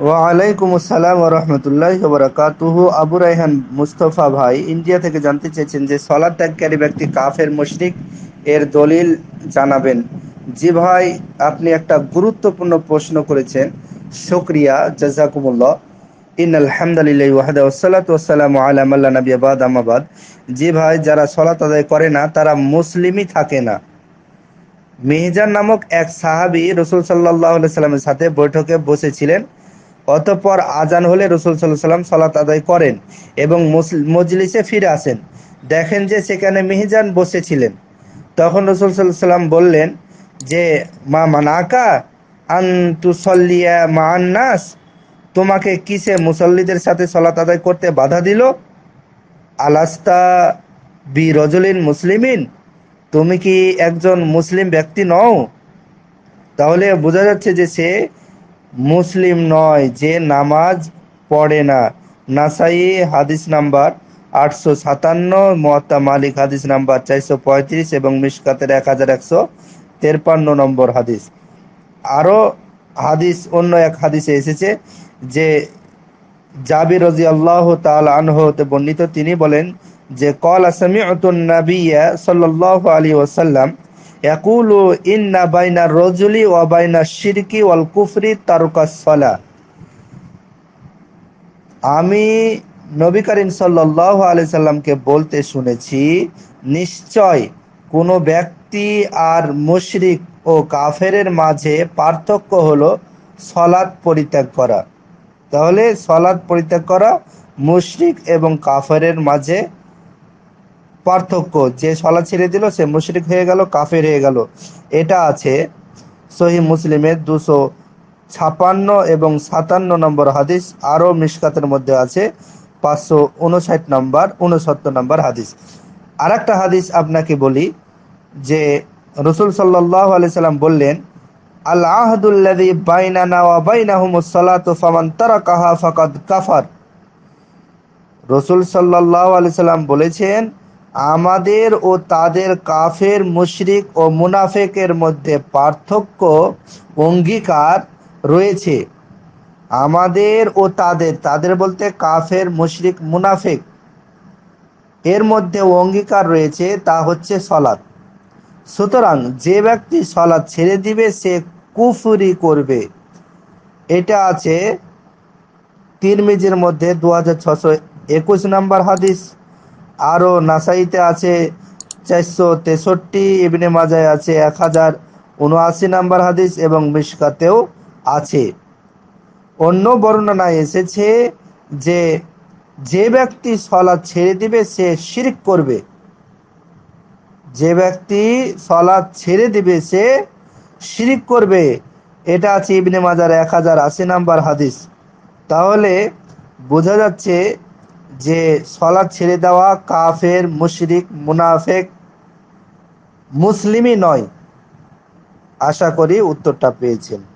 ওয়ালাইকুম আসসালাম রহমতুল্লাহ বরাকাতুহ আবু রাইহান মুস্তফা ভাই ইন্ডিয়া থেকে জানতে চেয়েছেন যে সলাদ ত্যাগকারী ব্যক্তি কাফের মুশরিক এর দলিল জানাবেন জি ভাই আপনি একটা গুরুত্বপূর্ণ প্রশ্ন করেছেন শুক্রিয়া জাজাকুমুল্লাহ ইন আলহামদুলিল্লাহ ওয়াহাদা ওসালাত ওসালাম আলামাল্লা নবী আবাদ আমাবাদ জি ভাই যারা সলাত আদায় করে না তারা মুসলিমই থাকে না মেহজান নামক এক সাহাবি রসুল সাল্লাহ সাল্লামের সাথে বৈঠকে বসেছিলেন অতঃপর আজান হলে রসুল সাল্লাহ সাল্লাম সলাত আদায় করেন এবং মজলিসে ফিরে আসেন দেখেন যে সেখানে মিহিজান বসেছিলেন তখন রসুল সাল্লাহ সাল্লাম বললেন যে মা মানাকা আন্তুসল্লিয়া মা আন্নাস তোমাকে কিসে মুসল্লিদের সাথে সলাত আদায় করতে বাধা দিল আলাস্তা বি রজলিন মুসলিমিন তুমি কি একজন মুসলিম ব্যক্তি নও তাহলে বোঝা যাচ্ছে যে সে মুসলিম নয় যে নামাজ পড়ে না নাসাই হাদিস নাম্বার আটশো সাতান্ন মহাত্মা মালিক হাদিস নাম্বার চারশো পঁয়ত্রিশ এবং মিসকাতের এক হাজার একশো তেরপান্ন নম্বর হাদিস আরও হাদিস অন্য এক হাদিসে এসেছে যে জাবির রাজি আল্লাহ তাল আনহতে বর্ণিত তিনি বলেন যে কল আসামি অতুন নাবিয়া সাল্লাহ আলী ওসাল্লাম ইয়াকুলু ইন্না বাইনা রজুলি ওয়া বাইনা শিরকি ওয়াল কুফরি সলা আমি নবী করিম সাল্লাহ আলি সাল্লামকে বলতে শুনেছি নিশ্চয় কোনো ব্যক্তি আর মুশরিক ও কাফেরের মাঝে পার্থক্য হলো সলাদ পরিত্যাগ করা তাহলে সলাদ পরিত্যাগ করা মুশরিক এবং কাফেরের মাঝে পার্থক্য যে সলা ছেড়ে দিল সে মুশরিক হয়ে গেল কাফের হয়ে গেল এটা আছে সহি মুসলিমের দুশো ছাপান্ন এবং সাতান্ন নম্বর হাদিস আরও মিসকাতের মধ্যে আছে পাঁচশো উনষাট নম্বর উনসত্তর নম্বর হাদিস আর একটা হাদিস আপনাকে বলি যে রসুল সাল্লাহ আলি সাল্লাম বললেন আল কাফার রসুল সাল্লাহ আলি সাল্লাম বলেছেন আমাদের ও তাদের কাফের মুশরিক ও মুনাফেকের মধ্যে পার্থক্য অঙ্গীকার রয়েছে আমাদের ও তাদের তাদের বলতে কাফের মুশরিক মুনাফেক এর মধ্যে অঙ্গীকার রয়েছে তা হচ্ছে সলাৎ সুতরাং যে ব্যক্তি সলাৎ ছেড়ে দিবে সে কুফুরি করবে এটা আছে তিন তিরমিজির মধ্যে দু হাজার ছশো একুশ নম্বর হাদিস আরও নাসাইতে আছে চারশো তেষট্টি ইবনে মাজায় আছে এক হাজার উনআশি নাম্বার হাদিস এবং মিশকাতেও আছে অন্য বর্ণনায় এসেছে যে যে ব্যক্তি সলা ছেড়ে দিবে সে শিরিক করবে যে ব্যক্তি সলা ছেড়ে দিবে সে শিরিক করবে এটা আছে ইবনে মাজার এক হাজার আশি নাম্বার হাদিস তাহলে বোঝা যাচ্ছে যে সলাদ ছেড়ে দেওয়া কাফের মুশরিক মুনাফেক মুসলিমই নয় আশা করি উত্তরটা পেয়েছেন